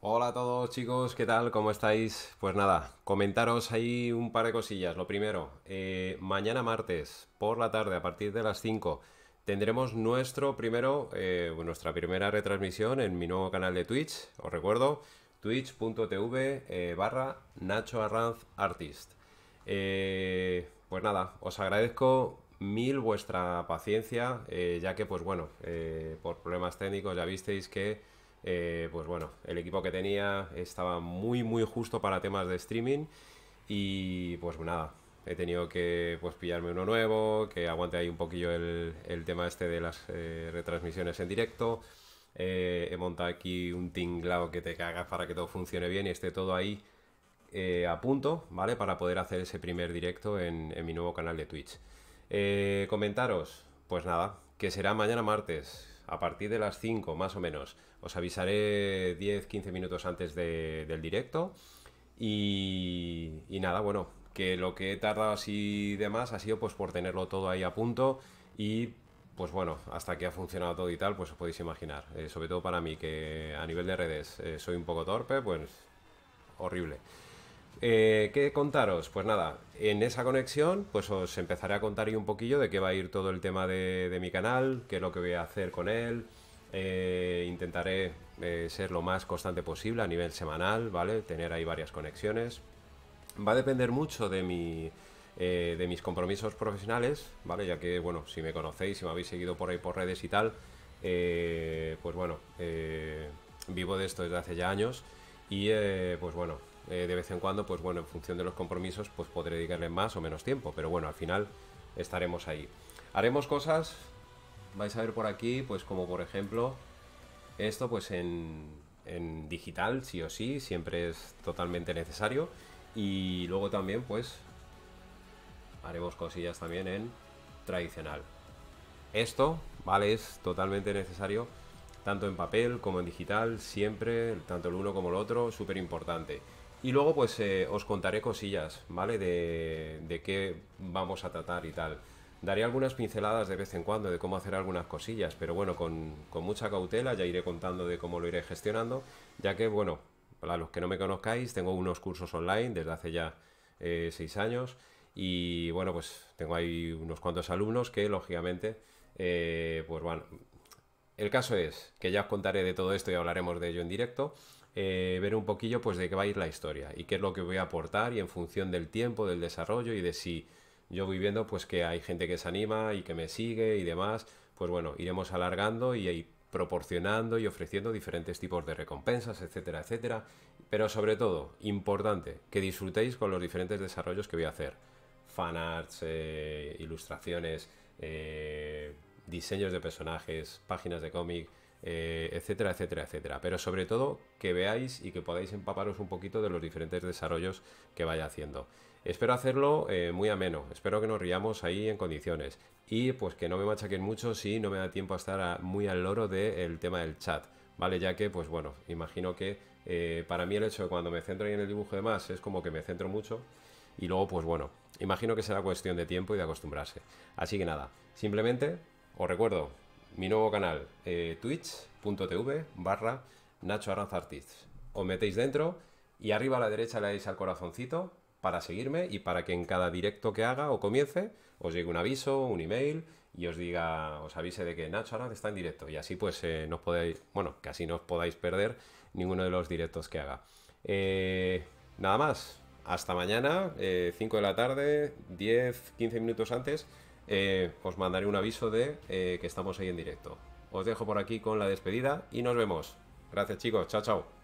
Hola a todos chicos, ¿qué tal? ¿Cómo estáis? Pues nada, comentaros ahí un par de cosillas. Lo primero, eh, mañana martes por la tarde a partir de las 5 tendremos nuestro primero, eh, nuestra primera retransmisión en mi nuevo canal de Twitch. Os recuerdo, twitch.tv eh, barra Nacho Arranz Artist. pues nada, os agradezco mil vuestra paciencia, ya que pues bueno, por problemas técnicos ya visteis que... Eh, pues bueno, el equipo que tenía estaba muy, muy justo para temas de streaming y pues nada, he tenido que pues pillarme uno nuevo, que aguante ahí un poquillo el, tema este de las eh, retransmisiones en directo. Eh, he montado aquí un tinglado que te cagas para que todo funcione bien y esté todo ahí a punto, ¿vale? Para poder hacer ese primer directo en, en mi nuevo canal de Twitch. comentaros, pues nada, que será mañana martes a partir de las 5 más o menos. Os avisaré 10-15 minutos antes del directo. Y, nada, bueno, que lo que he tardado así de más ha sido pues por tenerlo todo ahí a punto y pues bueno, hasta que ha funcionado todo y tal, pues os podéis imaginar. Eh, sobre todo para mí, que a nivel de redes eh, soy un poco torpe, pues horrible. Eh, ¿Qué contaros? Pues nada, en esa conexión pues os empezaré a contar un poquillo de qué va a ir todo el tema de, mi canal, qué es lo que voy a hacer con él. Eh, intentaré eh, ser lo más constante posible a nivel semanal, ¿vale? Tener ahí varias conexiones. Va a depender mucho de mi, de mis compromisos profesionales, ¿vale? Ya que, bueno, si me conocéis, si me habéis seguido por ahí por redes y tal, pues bueno, vivo de esto desde hace ya años y, pues bueno, eh, de vez en cuando, pues bueno, en función de los compromisos, pues podré dedicarle más o menos tiempo. Pero bueno, al final estaremos ahí. Haremos cosas, vais a ver por aquí, pues como por ejemplo, esto pues en, en digital, sí o sí, siempre es totalmente necesario. Y luego también pues haremos cosillas también en tradicional. Esto, ¿vale? Es totalmente necesario, tanto en papel como en digital, siempre, tanto el uno como el otro, súper importante. Y luego pues eh, os contaré cosillas, ¿vale? De, qué vamos a tratar y tal. Daré algunas pinceladas de vez en cuando de cómo hacer algunas cosillas, pero bueno, con, mucha cautela ya iré contando de cómo lo iré gestionando, ya que, bueno, para los que no me conozcáis, tengo unos cursos online desde hace ya eh, seis años y bueno, pues tengo ahí unos cuantos alumnos que, lógicamente, eh, pues bueno el caso es, que ya os contaré de todo esto y hablaremos de ello en directo, eh, ver un poquillo pues de qué va a ir la historia y qué es lo que voy a aportar y en función del tiempo, del desarrollo y de si yo voy viendo pues que hay gente que se anima y que me sigue y demás, pues bueno, iremos alargando y, proporcionando y ofreciendo diferentes tipos de recompensas, etcétera, etcétera. Pero sobre todo, importante, que disfrutéis con los diferentes desarrollos que voy a hacer. Fanarts, arts, eh, ilustraciones, eh, diseños de personajes, páginas de cómic, eh, etcétera, etcétera, etcétera. Pero sobre todo que veáis y que podáis empaparos un poquito de los diferentes desarrollos que vaya haciendo. Espero hacerlo eh, muy ameno, espero que nos riamos ahí en condiciones y pues que no me machaquen mucho si no me da tiempo a estar muy al loro del tema del chat, ¿vale? Ya que pues bueno, imagino que eh, para mí el hecho de cuando me centro ahí en el dibujo de más es como que me centro mucho y luego pues bueno, imagino que será cuestión de tiempo y de acostumbrarse. Así que nada, simplemente os recuerdo mi nuevo canal, eh, twitch.tv barra Nacho Os metéis dentro y arriba a la derecha le dais al corazoncito para seguirme y para que en cada directo que haga o comience os llegue un aviso, un email y os diga, os avise de que Nacho Aranz está en directo y así pues eh, no os podéis, bueno, casi no os podáis perder ninguno de los directos que haga. Eh, nada más, hasta mañana, 5 de la tarde, 10, 15 minutos antes eh, os mandaré un aviso de eh, que estamos ahí en directo. Os dejo por aquí con la despedida y nos vemos. Gracias chicos, chao chao.